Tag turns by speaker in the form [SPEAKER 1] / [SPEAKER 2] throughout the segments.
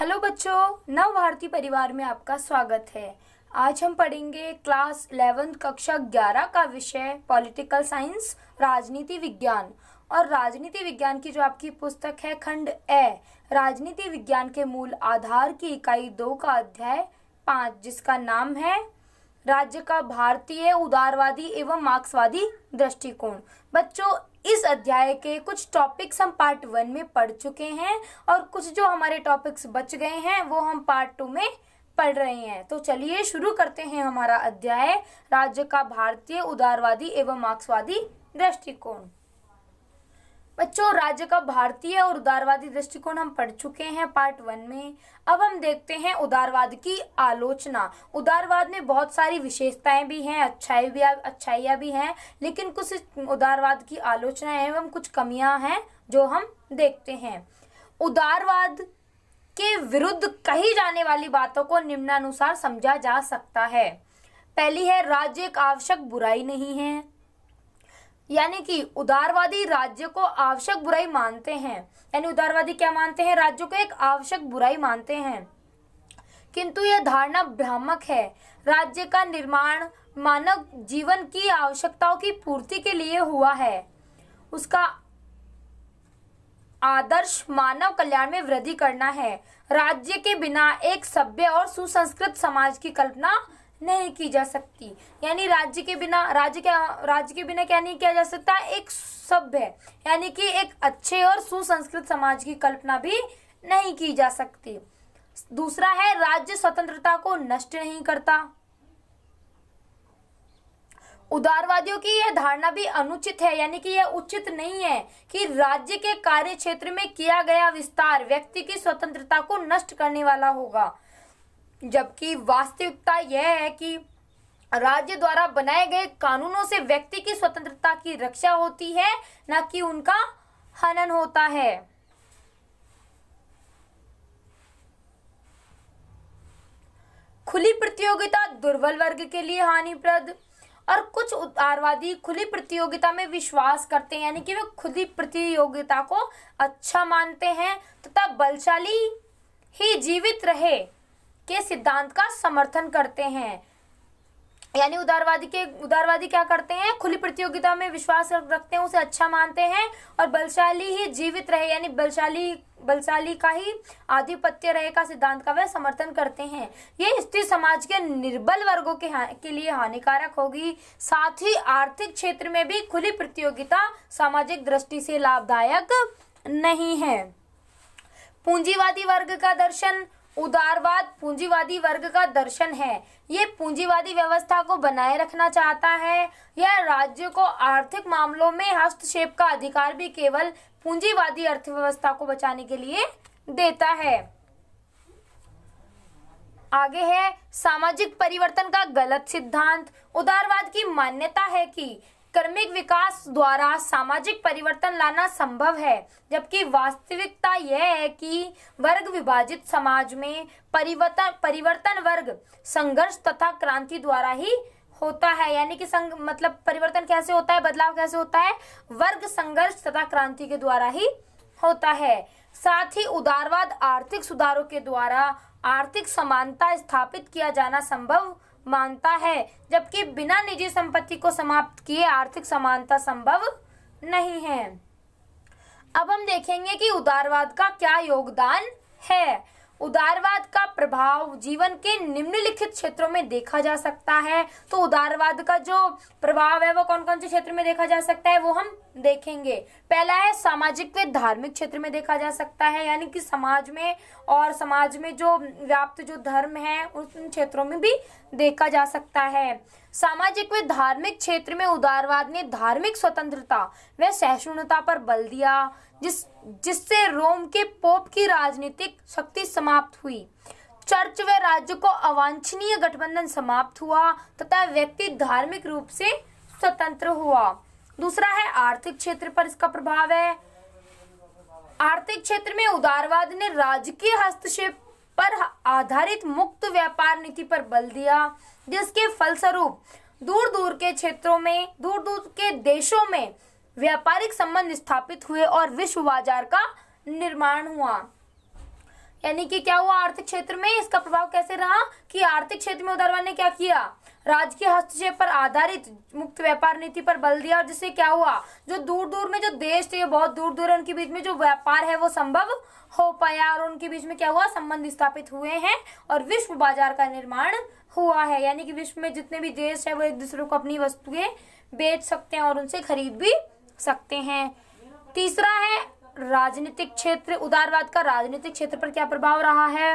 [SPEAKER 1] hello बच्चों नव भारती परिवार में आपका स्वागत है आज हम पढ़ेंगे क्लास इलेवेंथ कक्षा ग्यारह का विषय पॉलिटिकल साइंस राजनीति विज्ञान और राजनीति विज्ञान की जो आपकी पुस्तक है खंड ए राजनीति विज्ञान के मूल आधार की इकाई दो का अध्याय पाँच जिसका नाम है राज्य का भारतीय उदारवादी एवं मार्क्सवादी दृष्टिकोण बच्चों इस अध्याय के कुछ टॉपिक्स हम पार्ट वन में पढ़ चुके हैं और कुछ जो हमारे टॉपिक्स बच गए हैं वो हम पार्ट टू में पढ़ रहे हैं तो चलिए शुरू करते हैं हमारा अध्याय राज्य का भारतीय उदारवादी एवं मार्क्सवादी दृष्टिकोण बच्चों राज्य का भारतीय और उदारवादी दृष्टिकोण हम पढ़ चुके हैं पार्ट वन में अब हम देखते हैं उदारवाद की आलोचना उदारवाद में बहुत सारी विशेषताएं भी हैं अच्छाई भी अच्छाइयाँ भी हैं लेकिन कुछ उदारवाद की आलोचना एवं कुछ कमियां हैं जो हम देखते हैं उदारवाद के विरुद्ध कही जाने वाली बातों को निम्नानुसार समझा जा सकता है पहली है राज्य एक आवश्यक बुराई नहीं है यानी कि उदारवादी राज्य को आवश्यक बुराई मानते हैं यानी उदारवादी क्या मानते हैं राज्यों को एक आवश्यक बुराई मानते हैं किंतु यह धारणा भ्रामक है राज्य का निर्माण मानव जीवन की आवश्यकताओं की पूर्ति के लिए हुआ है उसका आदर्श मानव कल्याण में वृद्धि करना है राज्य के बिना एक सभ्य और सुसंस्कृत समाज की कल्पना नहीं की जा सकती यानी राज्य के बिना राज्य के राज्य के बिना क्या नहीं किया जा सकता एक सभ्य यानी कि एक अच्छे और सुसंस्कृत समाज की कल्पना भी नहीं की जा सकती दूसरा है राज्य स्वतंत्रता को नष्ट नहीं करता उदारवादियों की यह धारणा भी अनुचित है यानी कि यह उचित नहीं है कि राज्य के कार्य क्षेत्र में किया गया विस्तार व्यक्ति की स्वतंत्रता को नष्ट करने वाला होगा जबकि वास्तविकता यह है कि राज्य द्वारा बनाए गए कानूनों से व्यक्ति की स्वतंत्रता की रक्षा होती है न कि उनका हनन होता है खुली प्रतियोगिता दुर्बल वर्ग के लिए हानिप्रद और कुछ उदारवादी खुली प्रतियोगिता में विश्वास करते हैं यानी कि वे खुली प्रतियोगिता को अच्छा मानते हैं तथा बलशाली ही जीवित रहे के सिद्धांत का समर्थन करते हैं यानी उदारवादी के उदारवादी क्या करते हैं खुली प्रतियोगिता में विश्वास रखते हैं उसे अच्छा मानते हैं और बलशाली ही जीवित रहे यानी बलशाली बलशाली का ही आधिपत्य रहे का सिद्धांत का वह समर्थन करते हैं ये स्त्री समाज के निर्बल वर्गों के हाँ, के लिए हानिकारक होगी साथ ही आर्थिक क्षेत्र में भी खुली प्रतियोगिता सामाजिक दृष्टि से लाभदायक नहीं है पूंजीवादी वर्ग का दर्शन उदारवाद पूंजीवादी वर्ग का दर्शन है ये पूंजीवादी व्यवस्था को बनाए रखना चाहता है यह राज्य को आर्थिक मामलों में हस्तक्षेप का अधिकार भी केवल पूंजीवादी अर्थव्यवस्था को बचाने के लिए देता है आगे है सामाजिक परिवर्तन का गलत सिद्धांत उदारवाद की मान्यता है कि कर्मिक विकास द्वारा सामाजिक परिवर्तन लाना संभव है जबकि वास्तविकता यह है कि वर्ग विभाजित समाज में परिवर्तन परिवर्तन वर्ग संघर्ष तथा क्रांति द्वारा ही होता है यानी कि संग मतलब परिवर्तन कैसे होता है बदलाव कैसे होता है वर्ग संघर्ष तथा क्रांति के द्वारा ही होता है साथ ही उदारवाद आर्थिक सुधारों के द्वारा आर्थिक समानता स्थापित किया जाना संभव मानता है जबकि बिना निजी संपत्ति को समाप्त किए आर्थिक समानता संभव नहीं है अब हम देखेंगे कि उदारवाद का क्या योगदान है उदारवाद का प्रभाव जीवन के निम्नलिखित क्षेत्रों में देखा जा सकता है तो उदारवाद का जो प्रभाव है वो कौन कौन से क्षेत्र में देखा जा सकता है वो हम देखेंगे पहला है सामाजिक व धार्मिक क्षेत्र में देखा जा सकता है यानी कि समाज में और समाज में जो व्याप्त जो धर्म है उन क्षेत्रों में भी देखा जा सकता है सामाजिक व धार्मिक क्षेत्र में उदारवाद ने धार्मिक स्वतंत्रता व सहिष्णुता पर बल दिया जिस जिससे रोम के पोप की राजनीतिक शक्ति समाप्त हुई चर्च व राज्य को अवांछनीय गठबंधन समाप्त हुआ तथा व्यक्ति धार्मिक रूप से स्वतंत्र हुआ दूसरा है आर्थिक क्षेत्र पर इसका प्रभाव है आर्थिक क्षेत्र में उदारवाद ने राजकीय हस्तक्षेप पर आधारित मुक्त व्यापार नीति पर बल दिया जिसके फलस्वरूप दूर दूर के क्षेत्रों में दूर दूर के देशों में व्यापारिक संबंध स्थापित हुए और विश्व बाजार का निर्माण हुआ यानी कि क्या हुआ आर्थिक क्षेत्र में इसका प्रभाव कैसे रहा कि आर्थिक क्षेत्र में उदारवाद ने क्या किया राजकीय हस्तक्षेप पर आधारित मुक्त व्यापार नीति पर बल दिया और जिससे क्या हुआ जो दूर दूर में जो देश थे बहुत दूर दूर उनके बीच में जो व्यापार है वो संभव हो पाया और उनके बीच में क्या हुआ संबंध स्थापित हुए हैं और विश्व बाजार का निर्माण हुआ है यानी कि विश्व में जितने भी देश है वो एक दूसरे को अपनी वस्तुएं बेच सकते हैं और उनसे खरीद भी सकते हैं तीसरा है राजनीतिक क्षेत्र उदारवाद का राजनीतिक क्षेत्र पर क्या प्रभाव रहा है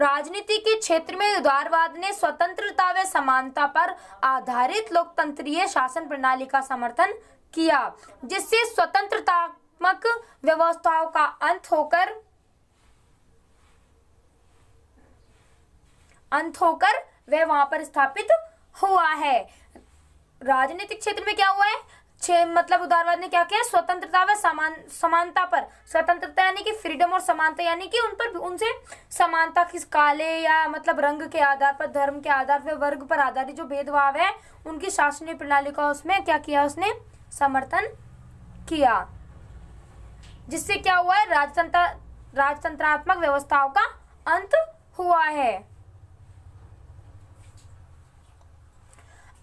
[SPEAKER 1] राजनीति के क्षेत्र में उदारवाद ने स्वतंत्रता व समानता पर आधारित लोकतंत्रीय शासन प्रणाली का समर्थन किया जिससे स्वतंत्रतात्मक व्यवस्थाओं का अंत होकर अंत होकर वह वहां पर स्थापित हुआ है राजनीतिक क्षेत्र में क्या हुआ है मतलब उदारवाद ने क्या किया स्वतंत्रता व समान समानता पर स्वतंत्रता यानी कि फ्रीडम और समानता यानी कि उन पर उनसे समानता किस काले या मतलब रंग के आधार पर धर्म के आधार पर वर्ग पर आधारित जो भेदभाव है उनकी शासनीय प्रणाली का उसमें क्या किया उसने समर्थन किया जिससे क्या हुआ है राजतंत्र राजतंत्रात्मक व्यवस्थाओं का अंत हुआ है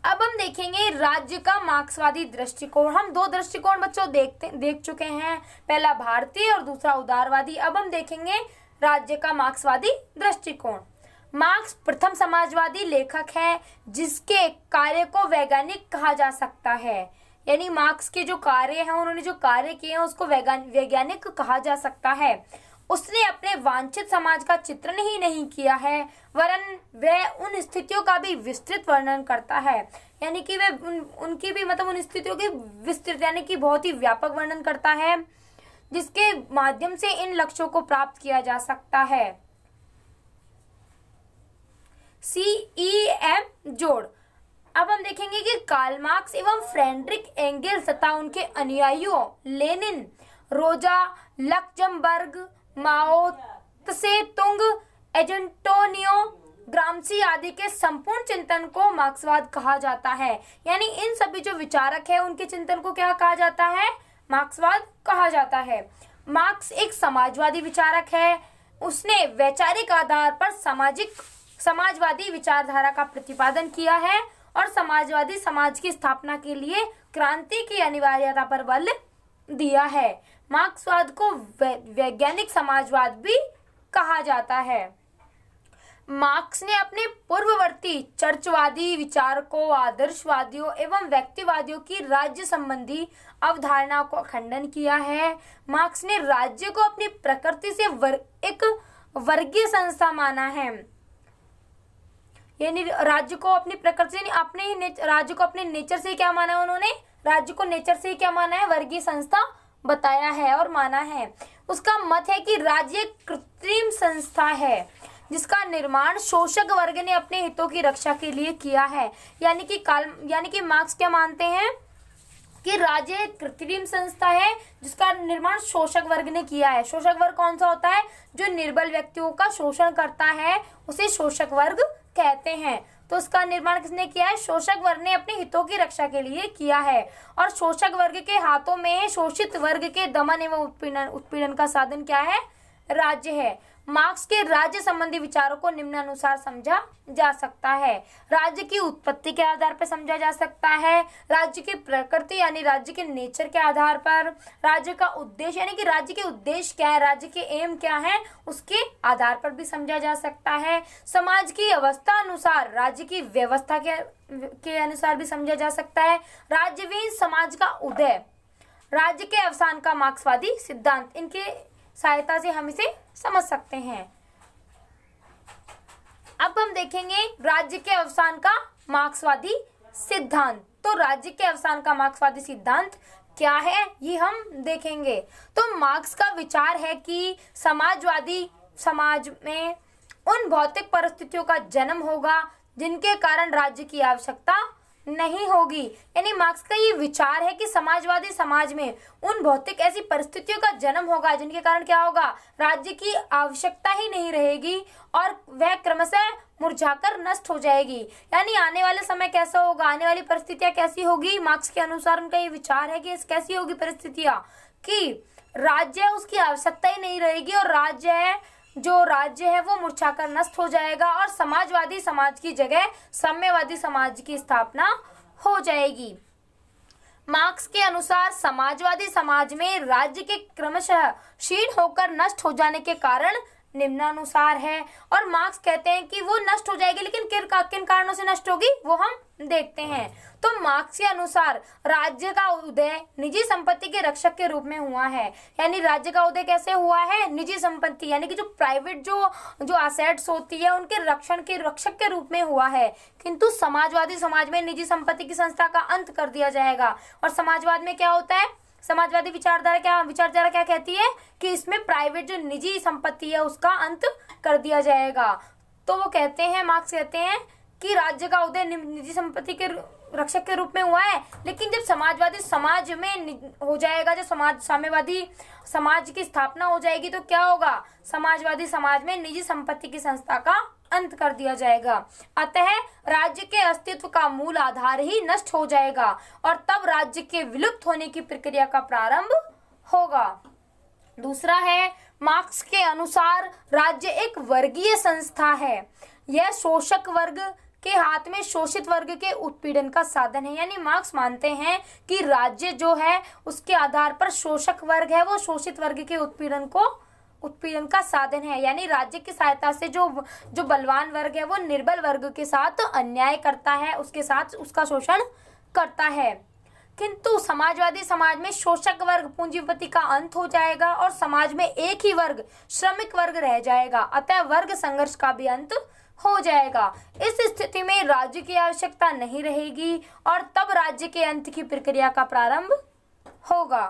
[SPEAKER 1] अब हम देखेंगे राज्य का मार्क्सवादी दृष्टिकोण हम दो दृष्टिकोण बच्चों देखते देख चुके हैं पहला भारतीय और दूसरा उदारवादी अब हम देखेंगे राज्य का मार्क्सवादी दृष्टिकोण मार्क्स प्रथम समाजवादी लेखक है जिसके कार्य को वैज्ञानिक कहा जा सकता है यानी मार्क्स के जो कार्य हैं उन्होंने जो कार्य किए हैं उसको वैज्ञानिक कहा जा सकता है उसने अपने वांछित समाज का चित्रण ही नहीं किया है वरन वह उन स्थितियों का भी विस्तृत वर्णन करता है यानी कि वह उन, उनकी भी मतलब उन स्थितियों की विस्तृत यानी कि बहुत ही व्यापक वर्णन करता है जिसके माध्यम से इन लक्ष्यों को प्राप्त किया जा सकता है सी ई एम जोड़ अब हम देखेंगे कि कार्ल मार्क्स एवं फ्रेडरिक एंगल्स तथा उनके अनुयायियों लेनिन रोजा लक्जमबर्ग माओ से तुंग एजेंटोनियो ग्रामसी आदि के संपूर्ण चिंतन को मार्क्सवाद कहा जाता है यानी इन सभी जो विचारक है उनके चिंतन को क्या कहा जाता है मार्क्सवाद कहा जाता है मार्क्स एक समाजवादी विचारक है उसने वैचारिक आधार पर सामाजिक समाजवादी विचारधारा का प्रतिपादन किया है और समाजवादी समाज की स्थापना के लिए क्रांति की अनिवार्यता पर बल दिया है मार्क्सवाद को वैज्ञानिक समाजवाद भी कहा जाता है मार्क्स ने अपने पूर्ववर्ती चर्चवादी विचारकों आदर्शवादियों एवं व्यक्तिवादियों की राज्य संबंधी अवधारणा को खंडन किया है मार्क्स ने राज्य को अपनी प्रकृति से वर, एक वर्गीय संस्था माना है यानी राज्य को अपनी प्रकृति यानी अपने ही राज्य को अपने नेचर से क्या माना है उन्होंने राज्य को नेचर से क्या माना है वर्गीय संस्था बताया है और माना है उसका मत है कि राज्य कृत्रिम संस्था है जिसका निर्माण शोषक वर्ग ने अपने हितों की रक्षा के लिए किया है यानी कि काल यानी कि मार्क्स क्या मानते हैं कि राज्य कृत्रिम संस्था है जिसका निर्माण शोषक वर्ग ने किया है शोषक वर्ग कौन सा होता है जो निर्बल व्यक्तियों का शोषण करता है उसे शोषक वर्ग कहते हैं तो उसका निर्माण किसने किया है शोषक वर्ग ने अपने हितों की रक्षा के लिए किया है और शोषक वर्ग के हाथों में शोषित वर्ग के दमन एवं उत्पीड़न उत्पीड़न का साधन क्या है राज्य है मार्क्स के राज्य संबंधी विचारों को निम्नानुसार समझा जा सकता है राज्य की उत्पत्ति के आधार पर समझा जा सकता है राज्य की प्रकृति यानी राज्य के नेचर के आधार पर राज्य का उद्देश्य यानी कि राज्य के उद्देश्य क्या है राज्य के एम क्या है उसके आधार पर भी समझा जा सकता है समाज की अवस्था अनुसार राज्य की व्यवस्था के के अनुसार भी समझा जा सकता है राज्यवीन समाज का उदय राज्य के अवसान का मार्क्सवादी सिद्धांत इनके सहायता से हम इसे समझ सकते हैं अब हम देखेंगे राज्य के अवसान का मार्क्सवादी सिद्धांत तो राज्य के अवसान का मार्क्सवादी सिद्धांत क्या है ये हम देखेंगे तो मार्क्स का विचार है कि समाजवादी समाज में उन भौतिक परिस्थितियों का जन्म होगा जिनके कारण राज्य की आवश्यकता नहीं होगी यानी मार्क्स का ये विचार है कि समाजवादी समाज में उन भौतिक ऐसी परिस्थितियों का जन्म होगा जिनके कारण क्या होगा राज्य की आवश्यकता ही नहीं रहेगी और वह क्रमशः मुरझाकर नष्ट हो जाएगी यानी आने वाले समय कैसा होगा आने वाली परिस्थितियां कैसी होगी मार्क्स के अनुसार उनका ये विचार है कि कैसी होगी परिस्थितियां कि राज्य उसकी आवश्यकता ही नहीं रहेगी और राज्य है जो राज्य है वो कर नष्ट हो जाएगा और समाजवादी समाज की जगह साम्यवादी समाज की स्थापना हो जाएगी मार्क्स के अनुसार समाजवादी समाज में राज्य के क्रमशः क्षीण होकर नष्ट हो जाने के कारण निम्नानुसार है और मार्क्स कहते हैं कि वो नष्ट हो जाएगी लेकिन किन किन कारणों से नष्ट होगी वो हम देखते हैं तो मार्क्स के अनुसार राज्य का उदय निजी संपत्ति के रक्षक के रूप में हुआ है यानी राज्य का उदय कैसे हुआ है निजी संपत्ति यानी कि जो प्राइवेट जो जो असेट्स होती है उनके रक्षण के रक्षक के रूप में हुआ है किंतु समाजवादी समाज में निजी संपत्ति की संस्था का अंत कर दिया जाएगा और समाजवाद में क्या होता है समाजवादी विचारधारा क्या विचारधारा क्या कहती है कि इसमें प्राइवेट जो निजी संपत्ति है उसका अंत कर दिया जाएगा तो वो कहते हैं मार्क्स कहते हैं कि राज्य का उदय निजी संपत्ति के रक्षक के रूप में हुआ है लेकिन जब समाजवादी समाज में हो जाएगा जब समाज साम्यवादी समाज की स्थापना हो जाएगी तो क्या होगा समाजवादी समाज में निजी संपत्ति की संस्था का अंत कर दिया जाएगा अतः राज्य के अस्तित्व का मूल आधार ही नष्ट हो जाएगा और तब राज्य के विलुप्त होने की प्रक्रिया का प्रारंभ होगा दूसरा है मार्क्स के अनुसार राज्य एक वर्गीय संस्था है यह शोषक वर्ग के हाथ में शोषित वर्ग के उत्पीड़न का साधन है यानी मार्क्स मानते हैं कि राज्य जो है उसके आधार पर शोषक वर्ग है वो शोषित वर्ग के उत्पीड़न को उत्पीड़न का साधन है यानी राज्य की सहायता से जो जो बलवान वर्ग है वो निर्बल वर्ग के साथ अन्याय करता है उसके साथ उसका शोषण करता है किंतु समाजवादी समाज में शोषक वर्ग पूंजीपति का अंत हो जाएगा और समाज में एक ही वर्ग श्रमिक वर्ग रह जाएगा अतः वर्ग संघर्ष का भी अंत हो जाएगा इस स्थिति में राज्य की आवश्यकता नहीं रहेगी और तब राज्य के अंत की प्रक्रिया का प्रारंभ होगा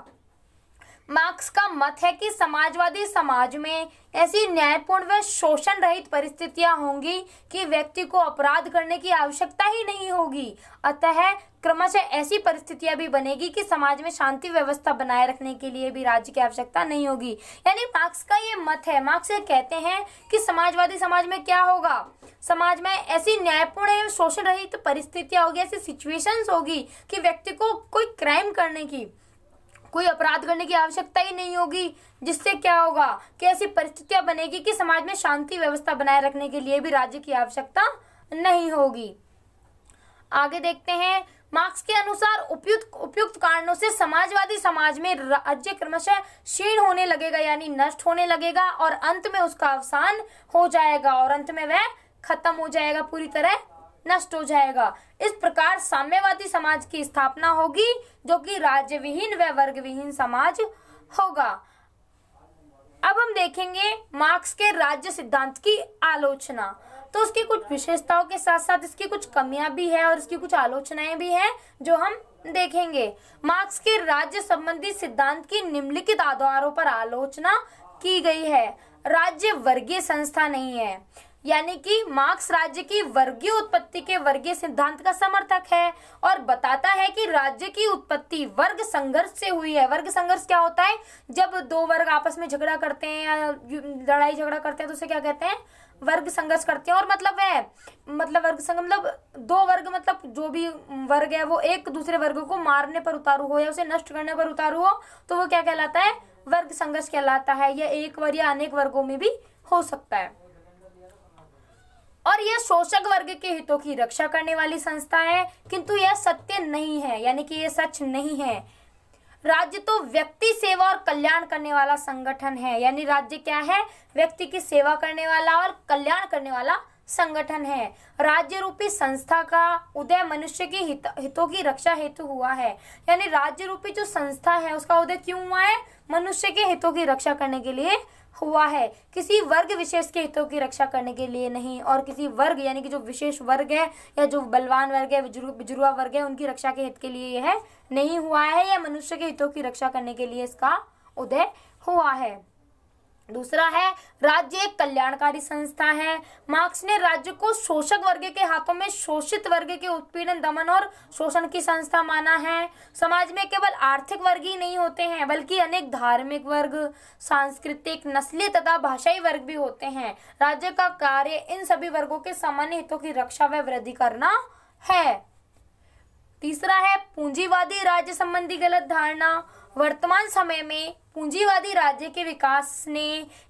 [SPEAKER 1] मार्क्स का मत है कि समाजवादी समाज में ऐसी न्यायपूर्ण व शोषण रहित परिस्थितियां होंगी कि व्यक्ति को अपराध करने की आवश्यकता ही नहीं होगी अतः क्रमशः ऐसी परिस्थितियां भी बनेगी कि समाज में शांति व्यवस्था बनाए रखने के लिए भी राज्य की आवश्यकता नहीं होगी यानी मार्क्स का ये मत है मार्क्स ये कहते हैं कि समाजवादी समाज में क्या होगा समाज में ऐसी न्यायपूर्ण एवं शोषण रहित परिस्थितियां होगी ऐसी सिचुएशंस होगी कि व्यक्ति को कोई क्राइम करने की कोई अपराध करने की आवश्यकता ही नहीं होगी जिससे क्या होगा कि ऐसी परिस्थितियां बनेगी कि समाज में शांति व्यवस्था बनाए रखने के लिए भी राज्य की आवश्यकता नहीं होगी आगे देखते हैं मार्क्स के अनुसार उपयुक्त उपयुक्त कारणों से समाजवादी समाज में राज्य क्रमशः क्षीण होने लगेगा यानी नष्ट होने लगेगा और अंत में उसका अवसान हो जाएगा और अंत में वह खत्म हो जाएगा पूरी तरह नष्ट हो जाएगा इस प्रकार साम्यवादी समाज की स्थापना होगी जो कि राज्य विहीन व वर्ग विहीन समाज होगा अब हम देखेंगे मार्क्स के राज्य सिद्धांत की आलोचना तो उसकी कुछ विशेषताओं के साथ साथ इसकी कुछ कमियां भी है और इसकी कुछ आलोचनाएं भी हैं जो हम देखेंगे मार्क्स के राज्य संबंधी सिद्धांत की निम्नलिखित आधारों पर आलोचना की गई है राज्य वर्गीय संस्था नहीं है यानी कि मार्क्स राज्य की वर्गीय उत्पत्ति के वर्गीय सिद्धांत का समर्थक है और बताता है कि राज्य की उत्पत्ति वर्ग संघर्ष से हुई है वर्ग संघर्ष क्या होता है जब दो वर्ग आपस में झगड़ा करते हैं या लड़ाई झगड़ा करते हैं तो उसे क्या कहते हैं वर्ग संघर्ष करते हैं और मतलब है मतलब वर्ग संघ मतलब दो वर्ग मतलब जो भी वर्ग है वो एक दूसरे वर्ग को मारने पर उतारू हो या उसे नष्ट करने पर उतारू हो तो वो क्या कहलाता है वर्ग संघर्ष कहलाता है या एक वर्ग या अनेक वर्गों में भी हो सकता है और यह शोषक वर्ग के हितों की रक्षा करने वाली संस्था है किंतु यह सत्य नहीं है यानी कि यह सच नहीं है राज्य तो व्यक्ति सेवा और कल्याण करने वाला संगठन है यानी राज्य क्या है व्यक्ति की सेवा करने वाला और कल्याण करने वाला संगठन है राज्य रूपी संस्था का उदय मनुष्य के हित, हितों की रक्षा हेतु हुआ है यानी राज्य रूपी जो संस्था है उसका उदय क्यों हुआ है मनुष्य के हितों की रक्षा करने के लिए हुआ है किसी वर्ग विशेष के हितों की रक्षा करने के लिए नहीं और किसी वर्ग यानी कि जो विशेष वर्ग है या जो बलवान वर्ग है जुड़वा वर्ग है उनकी रक्षा के हित के लिए यह नहीं हुआ है या मनुष्य के हितों की रक्षा करने के लिए इसका उदय हुआ है दूसरा है राज्य एक कल्याणकारी संस्था है मार्क्स ने राज्य को शोषक वर्ग के हाथों में शोषित वर्ग के उत्पीड़न दमन और शोषण की संस्था माना है समाज में केवल आर्थिक वर्ग ही नहीं होते हैं बल्कि अनेक धार्मिक वर्ग सांस्कृतिक नस्ली तथा भाषाई वर्ग भी होते हैं राज्य का कार्य इन सभी वर्गों के सामान्य हितों की रक्षा व वृद्धि करना है तीसरा है पूंजीवादी राज्य संबंधी गलत धारणा वर्तमान समय में पूंजीवादी राज्य के विकास ने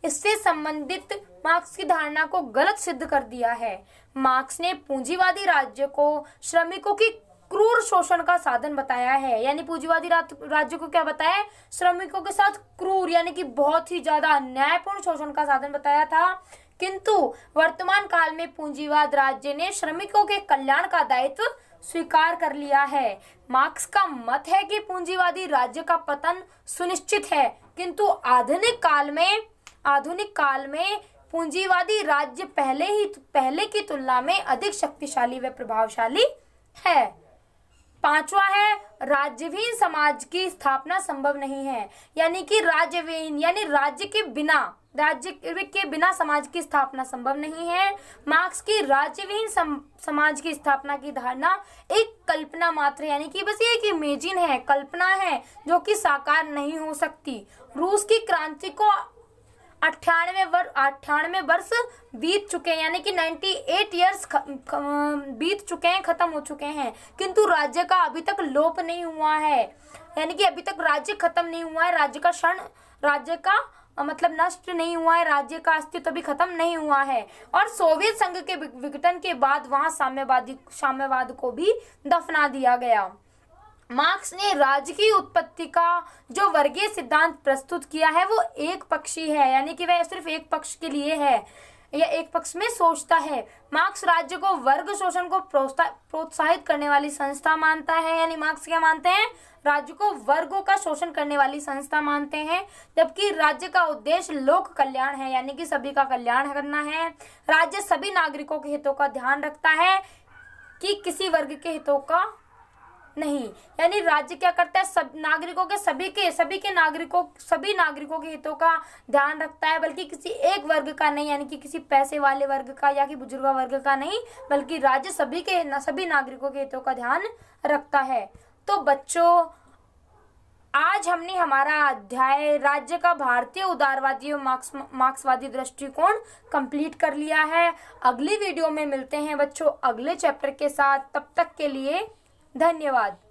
[SPEAKER 1] इससे संबंधित मार्क्स की धारणा को गलत सिद्ध कर दिया है मार्क्स ने पूंजीवादी राज्य को श्रमिकों की क्रूर शोषण का साधन बताया है यानी पूंजीवादी राज्य को क्या बताया है श्रमिकों के साथ क्रूर यानी कि बहुत ही ज्यादा अन्यायपूर्ण शोषण का साधन बताया था किंतु वर्तमान काल में पूंजीवाद राज्य ने श्रमिकों के कल्याण का दायित्व स्वीकार कर लिया है मार्क्स का मत है कि पूंजीवादी राज्य का पतन सुनिश्चित है किंतु आधुनिक काल में आधुनिक काल में पूंजीवादी राज्य पहले ही पहले की तुलना में अधिक शक्तिशाली व प्रभावशाली है पांचवा है राज्यविहीन समाज की स्थापना संभव नहीं है यानी कि राज्यविहीन यानी राज्य के बिना राज्य के बिना समाज की स्थापना संभव नहीं है मार्क्स की राज्यविहीन सम, समाज की स्थापना की धारणा एक कल्पना मात्र यानी कि बस ये एक इमेजिन है कल्पना है जो कि साकार नहीं हो सकती रूस की क्रांति को अट्ठानवे वर्ष अठानवे वर्ष बीत चुके हैं यानी कि 98 एट ईयर्स बीत चुके हैं खत्म हो चुके हैं किंतु राज्य का अभी तक लोप नहीं हुआ है यानी कि अभी तक राज्य खत्म नहीं हुआ है राज्य का क्षण राज्य का मतलब नष्ट नहीं हुआ है राज्य का अस्तित्व भी खत्म नहीं हुआ है और सोवियत संघ के विघटन के बाद वहां साम्यवादी साम्यवाद को भी दफना दिया गया मार्क्स ने राज्य की उत्पत्ति का जो वर्गीय सिद्धांत प्रस्तुत किया है वो एक पक्षी है यानी कि वह सिर्फ एक पक्ष के लिए है या एक पक्ष में सोचता है मार्क्स राज्य को वर्ग शोषण को प्रोत्साहित करने वाली संस्था मानता है यानी मार्क्स क्या मानते हैं राज्य को वर्गों का शोषण करने वाली संस्था मानते हैं जबकि राज्य का उद्देश्य लोक कल्याण है यानी कि सभी का कल्याण करना है राज्य सभी नागरिकों के हितों का ध्यान रखता है कि किसी वर्ग के हितों का नहीं यानी राज्य क्या करता है सब नागरिकों के सभी के सभी के नागरिकों सभी नागरिकों के हितों का ध्यान रखता है बल्कि किसी एक वर्ग का नहीं यानी कि किसी पैसे वाले वर्ग का या कि बुजुर्ग वर्ग का नहीं बल्कि राज्य सभी के ना, सभी नागरिकों के हितों का ध्यान रखता है तो बच्चों आज हमने हमारा अध्याय राज्य का भारतीय उदारवादी और मार्क्स मार्क्सवादी दृष्टिकोण कंप्लीट कर लिया है अगली वीडियो में मिलते हैं बच्चों अगले चैप्टर के साथ तब तक के लिए धन्यवाद